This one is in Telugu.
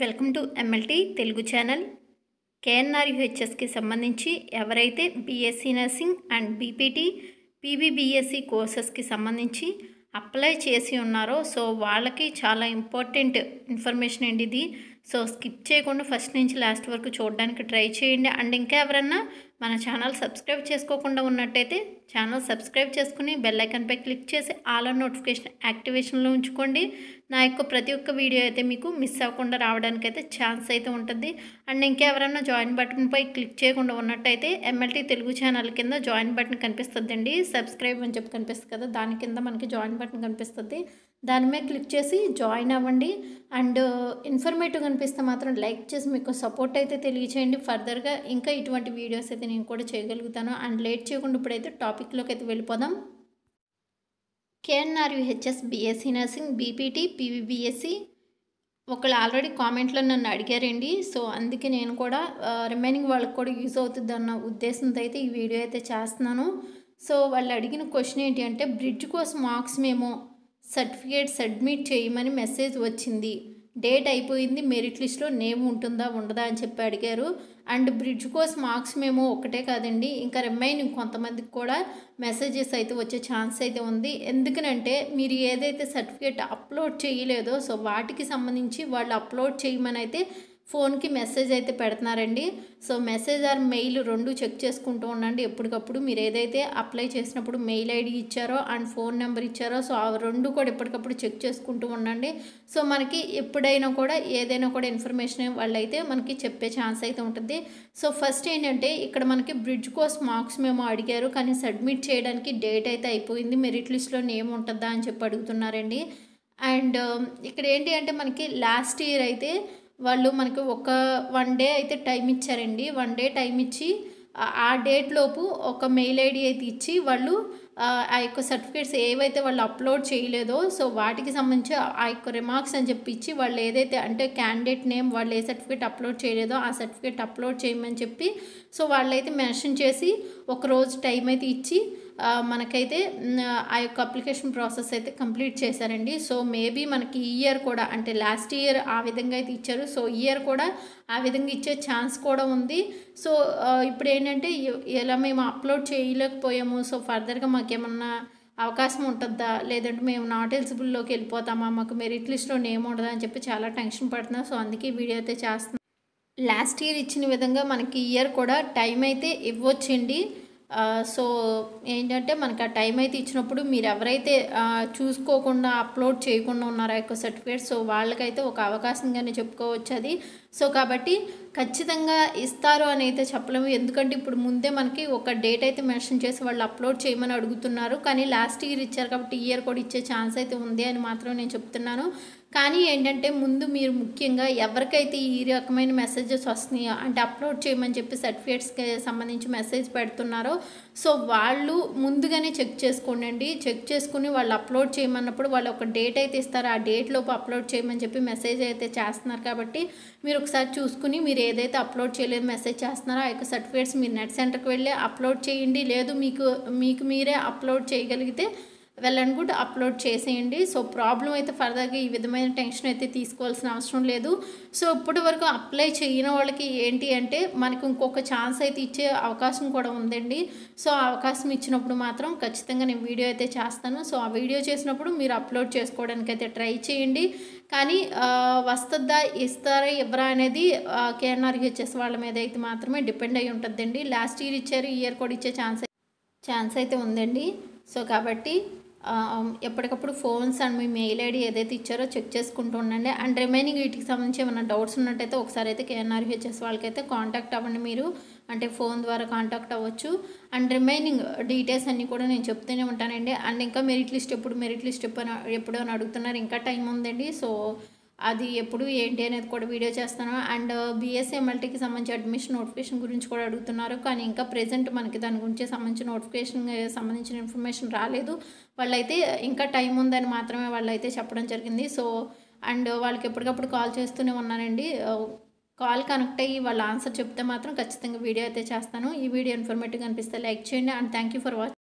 welcome to MLT Telugu channel కేఎన్ఆర్యుహెచ్ఎస్కి సంబంధించి ఎవరైతే BSc nursing and BPT PBBSc కోర్సెస్కి సంబంధించి అప్లై చేసి ఉన్నారో సో వాళ్ళకి చాలా ఇంపార్టెంట్ ఇన్ఫర్మేషన్ అండి ఇది సో స్కిప్ చేయకుండా ఫస్ట్ నుంచి లాస్ట్ వరకు చూడడానికి ట్రై చేయండి అండ్ ఇంకా ఎవరన్నా మన ఛానల్ సబ్స్క్రైబ్ చేసుకోకుండా ఉన్నట్టయితే ఛానల్ సబ్స్క్రైబ్ చేసుకుని బెల్ క్లిక్ చేసి ఆల్ నోటిఫికేషన్ యాక్టివేషన్లో ఉంచుకోండి నా యొక్క ప్రతి ఒక్క వీడియో అయితే మీకు మిస్ అవ్వకుండా రావడానికి అయితే ఛాన్స్ అయితే ఉంటుంది అండ్ ఇంకా ఎవరన్నా జాయిన్ బటన్పై క్లిక్ చేయకుండా ఉన్నట్టయితే ఎమ్మెల్టీ తెలుగు ఛానల్ కింద జాయిన్ బటన్ కనిపిస్తుందండి సబ్స్క్రైబ్ అని చెప్పి కనిపిస్తుంది కదా దాని కింద మనకి జాయిన్ బటన్ కనిపిస్తుంది దాని మీద క్లిక్ చేసి జాయిన్ అవ్వండి అండ్ ఇన్ఫర్మేటివ్ అనిపిస్తే మాత్రం లైక్ చేసి మీకు సపోర్ట్ అయితే తెలియచేయండి ఫర్దర్గా ఇంకా ఇటువంటి వీడియోస్ అయితే నేను కూడా చేయగలుగుతాను అండ్ లేట్ చేయకుండా ఇప్పుడైతే టాపిక్లోకి అయితే వెళ్ళిపోదాం UHS BSc nursing BPT PBBSc ఒకళ్ళు ఆల్రెడీ కామెంట్లో నన్ను అడిగారండి సో అందుకే నేను కూడా రిమైనింగ్ వాళ్ళకి కూడా యూజ్ అవుతుంది అన్న ఉద్దేశంతో అయితే ఈ వీడియో అయితే చేస్తున్నాను సో వాళ్ళు అడిగిన క్వశ్చన్ ఏంటి అంటే బ్రిడ్జ్ కోసం మార్క్స్ మేము సర్టిఫికేట్ సబ్మిట్ చేయమని మెసేజ్ వచ్చింది డేట్ అయిపోయింది మెరిట్ లిస్ట్లో నేమ్ ఉంటుందా ఉండదా అని చెప్పి అడిగారు అండ్ బ్రిడ్జ్ కోసం మార్క్స్ మేము ఒకటే కాదండి ఇంకా రిమైన్ కొంతమందికి కూడా మెసేజెస్ అయితే వచ్చే ఛాన్స్ అయితే ఉంది ఎందుకనంటే మీరు ఏదైతే సర్టిఫికేట్ అప్లోడ్ చేయలేదో సో వాటికి సంబంధించి వాళ్ళు అప్లోడ్ చేయమని అయితే ఫోన్కి మెసేజ్ అయితే పెడుతున్నారండి సో మెసేజ్ ఆర్ మెయిల్ రెండు చెక్ చేసుకుంటూ ఉండండి ఎప్పటికప్పుడు మీరు ఏదైతే అప్లై చేసినప్పుడు మెయిల్ ఐడి ఇచ్చారో అండ్ ఫోన్ నెంబర్ ఇచ్చారో సో ఆ రెండు కూడా ఎప్పటికప్పుడు చెక్ చేసుకుంటూ ఉండండి సో మనకి ఎప్పుడైనా కూడా ఏదైనా కూడా ఇన్ఫర్మేషన్ వాళ్ళైతే మనకి చెప్పే ఛాన్స్ అయితే ఉంటుంది సో ఫస్ట్ ఏంటంటే ఇక్కడ మనకి బ్రిడ్జ్ కోర్స్ మార్క్స్ మేము అడిగారు కానీ సబ్మిట్ చేయడానికి డేట్ అయితే అయిపోయింది మెరిట్ లిస్ట్లో నేమ్ ఉంటుందా అని చెప్పి అడుగుతున్నారండి అండ్ ఇక్కడ ఏంటి అంటే మనకి లాస్ట్ ఇయర్ అయితే వాళ్ళు మనకు ఒక వన్ డే అయితే టైం ఇచ్చారండి వన్ డే టైం ఇచ్చి ఆ డేట్ లోపు ఒక మెయిల్ ఐడి అయితే ఇచ్చి వాళ్ళు ఆ యొక్క సర్టిఫికేట్స్ ఏవైతే వాళ్ళు అప్లోడ్ చేయలేదో సో వాటికి సంబంధించి ఆ యొక్క రిమార్క్స్ అని చెప్పి ఇచ్చి వాళ్ళు ఏదైతే అంటే క్యాండిడేట్ నేమ్ వాళ్ళు ఏ సర్టిఫికేట్ అప్లోడ్ చేయలేదో ఆ సర్టిఫికేట్ అప్లోడ్ చేయమని చెప్పి సో వాళ్ళైతే మెన్షన్ చేసి ఒక రోజు టైం అయితే ఇచ్చి మనకైతే ఆ యొక్క అప్లికేషన్ ప్రాసెస్ అయితే కంప్లీట్ చేశారండి సో మేబీ మనకి ఈ ఇయర్ కూడా అంటే లాస్ట్ ఇయర్ ఆ విధంగా అయితే ఇచ్చారు సో ఈ ఇయర్ కూడా ఆ విధంగా ఇచ్చే ఛాన్స్ కూడా ఉంది సో ఇప్పుడు ఏంటంటే ఎలా మేము అప్లోడ్ చేయలేకపోయాము సో ఫర్దర్గా మాకేమన్నా అవకాశం ఉంటుందా లేదంటే మేము నాట్ ఎలిజిబుల్లోకి వెళ్ళిపోతామా మాకు మెరిట్ లిస్ట్లో నేమ్ ఉండదా అని చెప్పి చాలా టెన్షన్ పడుతున్నాం సో అందుకే వీడియో అయితే చేస్తున్నాం లాస్ట్ ఇయర్ ఇచ్చిన విధంగా మనకి ఇయర్ కూడా టైం అయితే ఇవ్వచ్చండి సో ఏంటంటే మనకు ఆ టైం అయితే ఇచ్చినప్పుడు మీరు ఎవరైతే చూసుకోకుండా అప్లోడ్ చేయకుండా ఉన్నారో యొక్క సర్టిఫికేట్ సో వాళ్ళకైతే ఒక అవకాశంగానే చెప్పుకోవచ్చు అది సో కాబట్టి ఖచ్చితంగా ఇస్తారు అని అయితే చెప్పలేము ఎందుకంటే ఇప్పుడు ముందే మనకి ఒక డేట్ అయితే మెన్షన్ చేసి వాళ్ళు అప్లోడ్ చేయమని అడుగుతున్నారు కానీ లాస్ట్ ఇయర్ ఇచ్చారు కాబట్టి ఇయర్ కూడా ఇచ్చే ఛాన్స్ అయితే ఉంది అని మాత్రం నేను చెప్తున్నాను కానీ ఏంటంటే ముందు మీరు ముఖ్యంగా ఎవరికైతే ఈ రకమైన మెసేజెస్ వస్తున్నాయో అంటే అప్లోడ్ చేయమని చెప్పి సర్టిఫికేట్స్కి సంబంధించి మెసేజ్ పెడుతున్నారో సో వాళ్ళు ముందుగానే చెక్ చేసుకోండి చెక్ చేసుకుని వాళ్ళు అప్లోడ్ చేయమన్నప్పుడు వాళ్ళు ఒక డేట్ అయితే ఇస్తారు ఆ డేట్ లోపు అప్లోడ్ చేయమని చెప్పి మెసేజ్ అయితే చేస్తున్నారు కాబట్టి మీరు ఒకసారి చూసుకుని మీరు ఏదైతే అప్లోడ్ చేయలేదు మెసేజ్ చేస్తున్నారో ఆ యొక్క సర్టిఫికేట్స్ మీరు నెట్ సెంటర్కి వెళ్ళి అప్లోడ్ చేయండి లేదు మీకు మీకు మీరే అప్లోడ్ చేయగలిగితే వెల్ అండ్ గుడ్ అప్లోడ్ చేసేయండి సో ప్రాబ్లం అయితే ఫర్దర్గా ఈ విధమైన టెన్షన్ అయితే తీసుకోవాల్సిన అవసరం లేదు సో ఇప్పటి వరకు అప్లై చేయని వాళ్ళకి ఏంటి అంటే మనకు ఇంకొక ఛాన్స్ అయితే ఇచ్చే అవకాశం కూడా ఉందండి సో ఆ అవకాశం ఇచ్చినప్పుడు మాత్రం ఖచ్చితంగా నేను వీడియో అయితే చేస్తాను సో ఆ వీడియో చేసినప్పుడు మీరు అప్లోడ్ చేసుకోవడానికి అయితే ట్రై చేయండి కానీ వస్తుందా ఇస్తారా ఇవ్వరా అనేది కేఎన్ఆర్హెచ్ఎస్ వాళ్ళ మీద అయితే మాత్రమే డిపెండ్ అయి ఉంటుందండి లాస్ట్ ఇయర్ ఇచ్చారు ఇయర్ కూడా ఇచ్చే ఛాన్స్ ఛాన్స్ అయితే ఉందండి సో కాబట్టి ఎప్పటికప్పుడు ఫోన్స్ అండ్ మీ మెయిల్ ఐడి ఏదైతే ఇచ్చారో చెక్ చేసుకుంటూ ఉండండి అండ్ రిమైనింగ్ వీటికి సంబంధించి ఏమైనా డౌట్స్ ఉన్నట్టయితే ఒకసారి అయితే కేఎన్ఆర్హెచ్ఎస్ వాళ్ళకైతే కాంటాక్ట్ అవ్వండి మీరు అంటే ఫోన్ ద్వారా కాంటాక్ట్ అవ్వచ్చు అండ్ రిమైనింగ్ డీటెయిల్స్ అన్నీ కూడా నేను చెప్తూనే ఉంటానండి అండ్ ఇంకా మెరిట్ లిస్ట్ ఎప్పుడు మెరిట్ లిస్ట్ ఎప్పుడు ఎప్పుడో అడుగుతున్నారు ఇంకా టైం ఉందండి సో అది ఎప్పుడు ఏంటి అనేది కూడా వీడియో చేస్తాను అండ్ బిఎస్ఎంఎల్టీకి సంబంధించి అడ్మిషన్ నోటిఫికేషన్ గురించి కూడా అడుగుతున్నారు కానీ ఇంకా ప్రజెంట్ మనకి దాని గురించి సంబంధించిన నోటిఫికేషన్ సంబంధించిన ఇన్ఫర్మేషన్ రాలేదు వాళ్ళైతే ఇంకా టైం ఉందని మాత్రమే వాళ్ళైతే చెప్పడం జరిగింది సో అండ్ వాళ్ళకి ఎప్పటికప్పుడు కాల్ చేస్తూనే ఉన్నానండి కాల్ కనెక్ట్ అయ్యి వాళ్ళ ఆన్సర్ చెప్తే మాత్రం ఖచ్చితంగా వీడియో అయితే చేస్తాను ఈ వీడియో ఇన్ఫర్మేటివ్గా అనిపిస్తే లైక్ చేయండి and thank you for watching